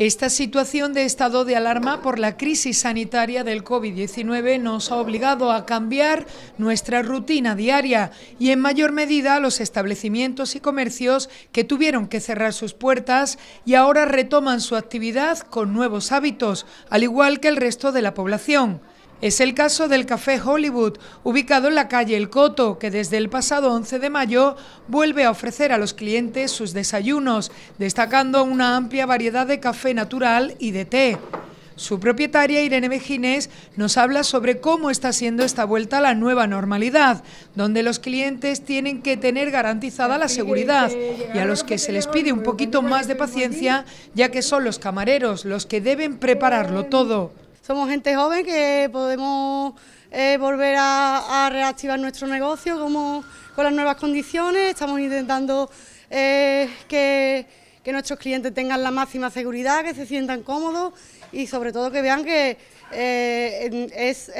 Esta situación de estado de alarma por la crisis sanitaria del COVID-19 nos ha obligado a cambiar nuestra rutina diaria y en mayor medida los establecimientos y comercios que tuvieron que cerrar sus puertas y ahora retoman su actividad con nuevos hábitos, al igual que el resto de la población. Es el caso del Café Hollywood, ubicado en la calle El Coto, que desde el pasado 11 de mayo vuelve a ofrecer a los clientes sus desayunos, destacando una amplia variedad de café natural y de té. Su propietaria Irene Mejines nos habla sobre cómo está siendo esta vuelta a la nueva normalidad, donde los clientes tienen que tener garantizada la seguridad y a los que se les pide un poquito más de paciencia, ya que son los camareros los que deben prepararlo todo. Somos gente joven que podemos eh, volver a, reactivar nuestro negocio con las nuevas condiciones. Estamos intentando eh, que, nuestros clientes tengan la máxima seguridad, que se sientan cómodos y sobre todo que vean que eh, es,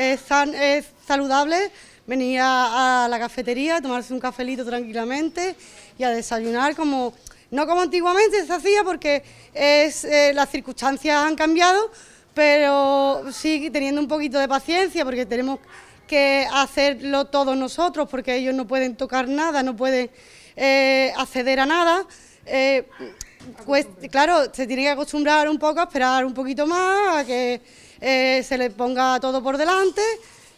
saludable venir a, la cafetería, a tomarse un cafelito tranquilamente y a desayunar como no como antiguamente se hacía porque es, las circunstancias han cambiado, pero sí teniendo un poquito de paciencia porque tenemos que hacerlo todos nosotros porque ellos no pueden tocar nada, no pueden eh, acceder a nada. Eh, pues claro, se tiene que acostumbrar un poco a esperar un poquito más, a que eh, se le ponga todo por delante.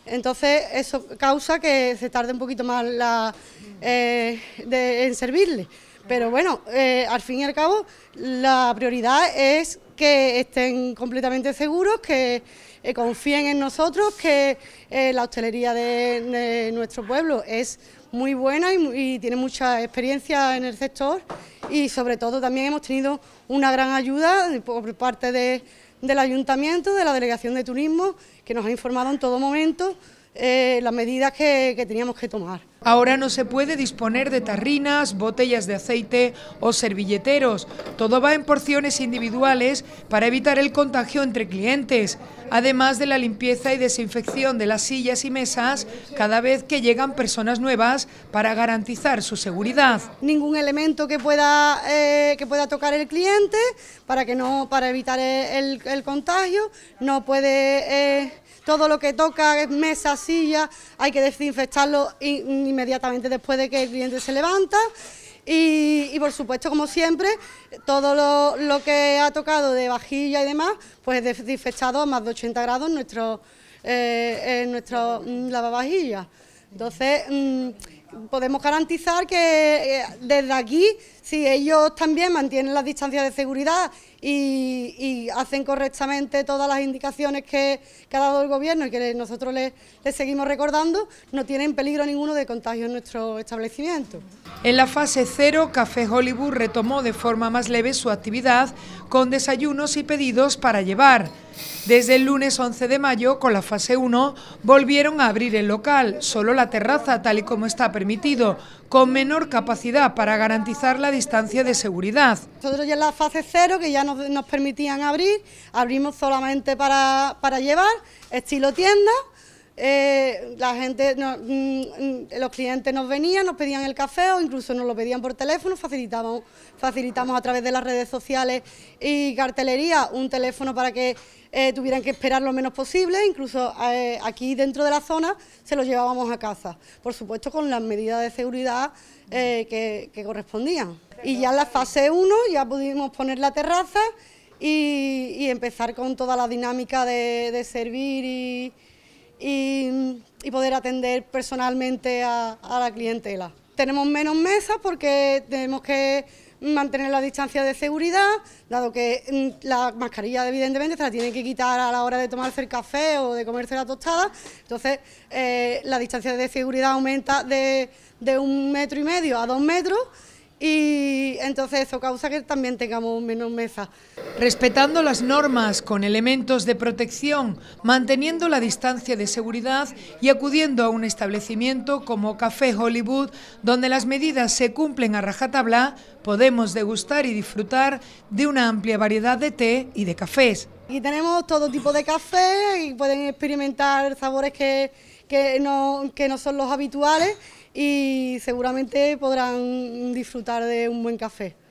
Entonces eso causa que se tarde un poquito más la, en servirle. Pero bueno, eh, al fin y al cabo, la prioridad es que estén completamente seguros, que eh, confíen en nosotros, que eh, la hostelería de, nuestro pueblo es muy buena y tiene mucha experiencia en el sector y sobre todo también hemos tenido una gran ayuda por parte de del Ayuntamiento, de la Delegación de Turismo, que nos ha informado en todo momento eh, las medidas que, teníamos que tomar. Ahora no se puede disponer de tarrinas, botellas de aceite o servilleteros. Todo va en porciones individuales para evitar el contagio entre clientes, además de la limpieza y desinfección de las sillas y mesas cada vez que llegan personas nuevas para garantizar su seguridad. Ningún elemento que pueda, eh, que pueda tocar el cliente para, que no, para evitar el el contagio, no puede, eh, todo lo que toca, es mesa, silla, hay que desinfectarlo inmediatamente después de que el cliente se levanta. Y, por supuesto, como siempre, todo lo, que ha tocado de vajilla y demás, pues desinfectado a más de 80 grados en nuestro, eh, nuestro mm, lavavajillas. Entonces, mm, podemos garantizar que eh, desde aquí, si ellos también mantienen las distancias de seguridad y, hacen correctamente todas las indicaciones que, ha dado el Gobierno y que nosotros les seguimos recordando, no tienen peligro ninguno de contagio en nuestro establecimiento. En la fase cero, Café Hollywood retomó de forma más leve su actividad con desayunos y pedidos para llevar. Desde el lunes 11 de mayo, con la fase 1, volvieron a abrir el local, solo la terraza tal y como está permitido, con menor capacidad para garantizar la distancia de seguridad. Nosotros ya en la fase 0, que ya nos, permitían abrir, abrimos solamente para llevar, estilo tienda, eh, la gente, mm, mm, los clientes nos venían, nos pedían el café o incluso nos lo pedían por teléfono, facilitamos, facilitamos a través de las redes sociales y cartelería un teléfono para que eh, tuvieran que esperar lo menos posible, incluso eh, aquí dentro de la zona se lo llevábamos a casa, por supuesto con las medidas de seguridad que, correspondían. Y ya en la fase 1 ya pudimos poner la terraza y, empezar con toda la dinámica de, de servir y y, poder atender personalmente a, la clientela. Tenemos menos mesas porque tenemos que mantener la distancia de seguridad, dado que mm, la mascarilla evidentemente se la tienen que quitar a la hora de tomarse el café o de comerse la tostada, entonces eh, la distancia de seguridad aumenta de un metro y medio a dos metros y entonces eso causa que también tengamos menos mesa. Respetando las normas con elementos de protección, manteniendo la distancia de seguridad y acudiendo a un establecimiento como Café Hollywood, donde las medidas se cumplen a rajatabla, podemos degustar y disfrutar de una amplia variedad de té y de cafés. "...y tenemos todo tipo de café y pueden experimentar sabores que, que, no, que no son los habituales y seguramente podrán disfrutar de un buen café.